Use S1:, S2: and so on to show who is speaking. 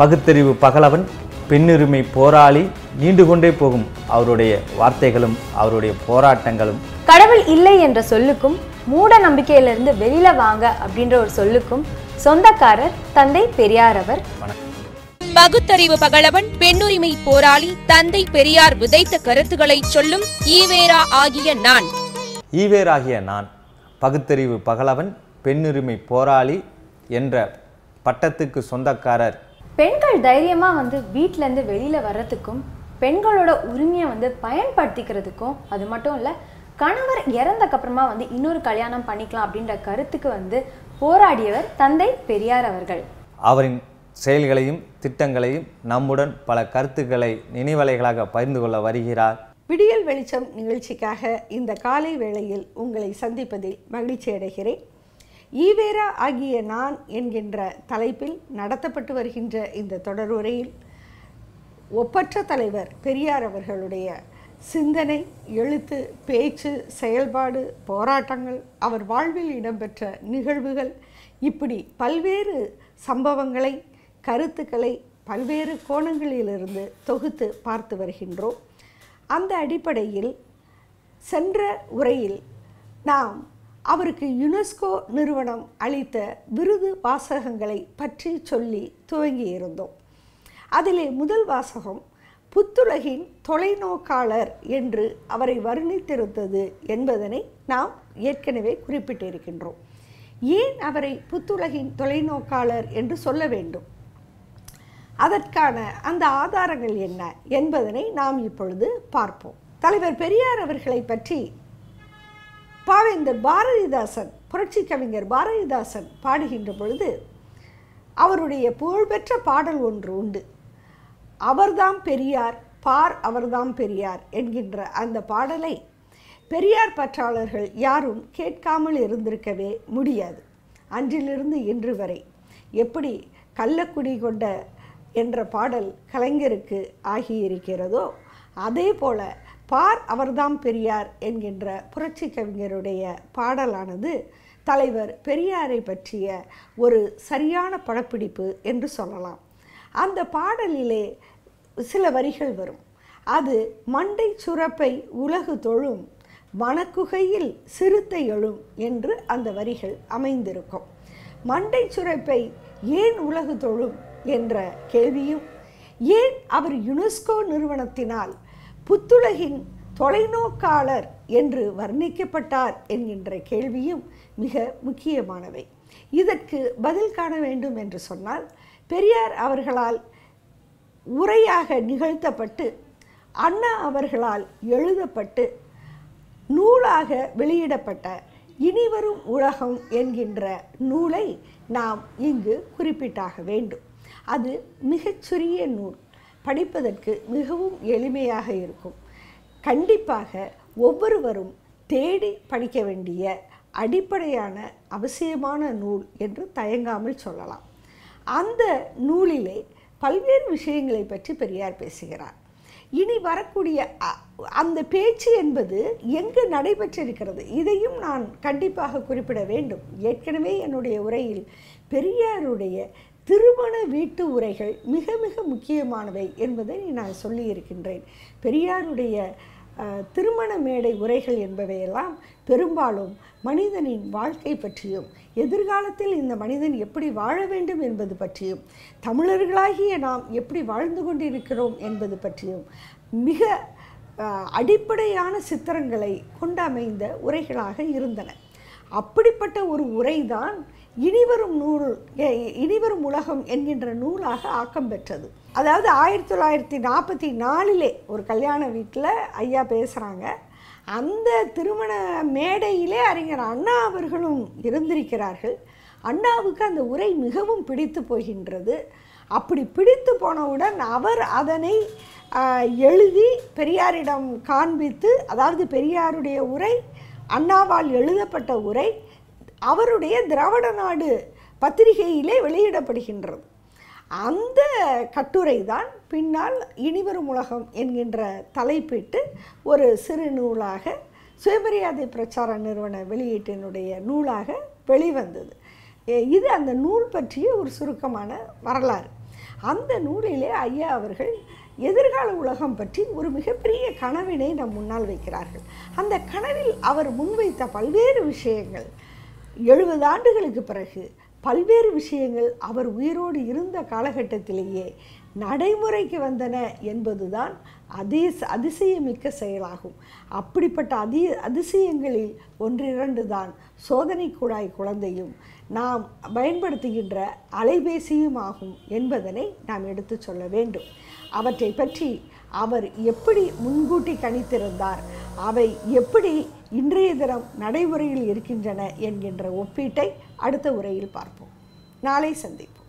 S1: பகுத்தறிவு பகலவன் பெண்ணுரிமை போராளி நீண்டு கொண்டே போகும் அவருடைய வார்த்தைகளும் அவருடைய போராட்டங்களும் கடவுள் இல்லை என்ற சொல்லுக்கும் மூட நம்பிக்கையிலிருந்து வெளியில வாங்க அப்படின்ற ஒரு சொல்லுக்கும் சொந்தக்காரர் தந்தை பெரியார் அவர் பகுத்தறிவு பகலவன் பெண்ணுரிமை போராளி தந்தை பெரியார் விதைத்த கருத்துக்களை சொல்லும் ஈவேரா ஆகிய நான் ஈவேராகிய நான் பகுத்தறிவு பகலவன் பெண்ணுரிமை போராளி என்ற பட்டத்துக்கு சொந்தக்காரர் பெண்கள் தைரியமாக வந்து வீட்டிலேருந்து வெளியில் வர்றதுக்கும் பெண்களோட உரிமையை வந்து பயன்படுத்திக்கிறதுக்கும் அது மட்டும் இல்லை கணவர் இறந்தக்கப்புறமா வந்து இன்னொரு கல்யாணம் பண்ணிக்கலாம் அப்படின்ற கருத்துக்கு வந்து போராடியவர் தந்தை பெரியார் அவர்கள் அவரின் செயல்களையும் திட்டங்களையும் நம்முடன் பல கருத்துக்களை நினைவலைகளாக பகிர்ந்து கொள்ள வருகிறார் விடியல் வெளிச்சம் நிகழ்ச்சிக்காக இந்த காலை வேளையில் உங்களை சந்திப்பதில் மகிழ்ச்சி அடைகிறேன் ஈவேரா ஆகிய நான் என்கின்ற தலைப்பில் நடத்தப்பட்டு வருகின்ற இந்த தொடருரையில் ஒப்பற்ற தலைவர் பெரியார் அவர்களுடைய சிந்தனை எழுத்து பேச்சு செயல்பாடு போராட்டங்கள் அவர் வாழ்வில் இடம்பெற்ற நிகழ்வுகள் இப்படி பல்வேறு சம்பவங்களை கருத்துக்களை பல்வேறு கோணங்களிலிருந்து தொகுத்து பார்த்து வருகின்றோம் அந்த அடிப்படையில் சென்ற உரையில் நாம் அவருக்கு யுனெஸ்கோ நிறுவனம் அளித்த விருது வாசகங்களை பற்றி சொல்லி துவங்கியிருந்தோம் அதிலே முதல் வாசகம் புத்துலகின் தொலைநோக்காளர் என்று அவரை வர்ணித்திருந்தது என்பதனை நாம் ஏற்கனவே குறிப்பிட்டிருக்கின்றோம் ஏன் அவரை புத்துலகின் தொலைநோக்காளர் என்று சொல்ல வேண்டும் அதற்கான அந்த ஆதாரங்கள் என்ன என்பதனை நாம் இப்பொழுது பார்ப்போம் தலைவர் பெரியார் அவர்களை பற்றி பாவேந்தர் பாரதிதாசன் புரட்சி கவிஞர் பாரதிதாசன் பாடுகின்ற பொழுது அவருடைய புகழ்பெற்ற பாடல் ஒன்று உண்டு அவர்தாம் பெரியார் பார் அவர்தாம் பெரியார் என்கின்ற அந்த பாடலை பெரியார் பற்றாளர்கள் யாரும் கேட்காமல் இருந்திருக்கவே முடியாது அன்றிலிருந்து இன்று வரை எப்படி கள்ளக்குடி கொண்ட என்ற பாடல் கலைஞருக்கு ஆகியிருக்கிறதோ அதே போல் பார் அவர்தாம் பெரியார் என்கின்ற புரட்சி கவிஞருடைய பாடலானது தலைவர் பெரியாரை பற்றிய ஒரு சரியான படப்பிடிப்பு என்று சொல்லலாம் அந்த பாடலிலே சில வரிகள் வரும் அது மண்டை சுரப்பை உலகு தொழும் மணக்குகையில் சிறுத்தை எழும் என்று அந்த வரிகள் அமைந்திருக்கும் மண்டை சுரப்பை ஏன் உலகு தொழும் என்ற கேள்வியும் ஏன் அவர் யுனெஸ்கோ நிறுவனத்தினால் புத்துலகின் தொலைநோக்காளர் என்று வர்ணிக்கப்பட்டார் என்கின்ற கேள்வியும் மிக முக்கியமானவை இதற்கு பதில் காண வேண்டும் என்று சொன்னால் பெரியார் அவர்களால் உரையாக நிகழ்த்தப்பட்டு அண்ணா அவர்களால் எழுதப்பட்டு நூலாக வெளியிடப்பட்ட இனிவரும் உலகம் என்கின்ற நூலை நாம் இங்கு குறிப்பிட்டாக வேண்டும் அது மிகச்சிறிய நூல் படிப்பதற்கு மிகவும் எளிமையாக இருக்கும் கண்டிப்பாக ஒவ்வொருவரும் தேடி படிக்க வேண்டிய அடிப்படையான அவசியமான நூல் என்று தயங்காமல் சொல்லலாம் அந்த நூலிலே பல்வேறு விஷயங்களை பற்றி பெரியார் பேசுகிறார் இனி வரக்கூடிய அந்த பேச்சு என்பது எங்கு நடைபெற்றிருக்கிறது இதையும் நான் கண்டிப்பாக குறிப்பிட வேண்டும் ஏற்கனவே என்னுடைய உரையில் பெரியாருடைய திருமண வீட்டு உரைகள் மிக மிக முக்கியமானவை என்பதை நான் சொல்லியிருக்கின்றேன் பெரியாருடைய திருமண மேடை உரைகள் என்பவையெல்லாம் பெரும்பாலும் மனிதனின் வாழ்க்கை பற்றியும் எதிர்காலத்தில் இந்த மனிதன் எப்படி வாழ வேண்டும் என்பது பற்றியும் தமிழர்களாகிய நாம் எப்படி வாழ்ந்து கொண்டிருக்கிறோம் என்பது பற்றியும் மிக அடிப்படையான சித்திரங்களை கொண்டமைந்த உரைகளாக இருந்தன அப்படிப்பட்ட ஒரு உரைதான் இனிவரும் நூல் இனிவரும் உலகம் என்கின்ற நூலாக ஆக்கம் பெற்றது அதாவது ஆயிரத்தி தொள்ளாயிரத்தி நாற்பத்தி நாலிலே ஒரு கல்யாண வீட்டில் ஐயா பேசுகிறாங்க அந்த திருமண மேடையிலே அறிஞர் அண்ணா அவர்களும் இருந்திருக்கிறார்கள் அண்ணாவுக்கு அந்த உரை மிகவும் பிடித்து போகின்றது அப்படி பிடித்து போனவுடன் அவர் அதனை எழுதி பெரியாரிடம் காண்பித்து அதாவது பெரியாருடைய உரை அண்ணாவால் எழுதப்பட்ட உரை அவருடைய திராவிட நாடு பத்திரிகையிலே வெளியிடப்படுகின்றது அந்த கட்டுரை தான் பின்னால் இனிவரும் உலகம் என்கின்ற தலைப்பிட்டு ஒரு சிறு நூலாக சுயமரியாதை பிரச்சார நிறுவன வெளியீட்டினுடைய நூலாக வெளிவந்தது இது அந்த நூல் பற்றிய ஒரு சுருக்கமான வரலாறு அந்த நூலிலே ஐயா அவர்கள் எதிர்கால உலகம் பற்றி ஒரு மிகப்பெரிய கனவினை நம் முன்னால் வைக்கிறார்கள் அந்த கனவில் அவர் முன்வைத்த பல்வேறு விஷயங்கள் எழுபது ஆண்டுகளுக்கு பிறகு பல்வேறு விஷயங்கள் அவர் உயிரோடு இருந்த காலகட்டத்திலேயே நடைமுறைக்கு வந்தன என்பதுதான் அதே அதிசயமிக்க செயலாகும் அப்படிப்பட்ட அதி அதிசயங்களில் ஒன்றிரண்டு தான் சோதனை குழாய் குழந்தையும் நாம் பயன்படுத்துகின்ற அலைபேசியும் ஆகும் என்பதனை நாம் எடுத்து சொல்ல வேண்டும் அவற்றை பற்றி அவர் எப்படி முன்கூட்டி கணித்திருந்தார் அவை எப்படி இன்றைய தினம் நடைமுறையில் இருக்கின்றன என்கின்ற ஒப்பீட்டை அடுத்த உரையில் பார்ப்போம் நாளை சந்திப்போம்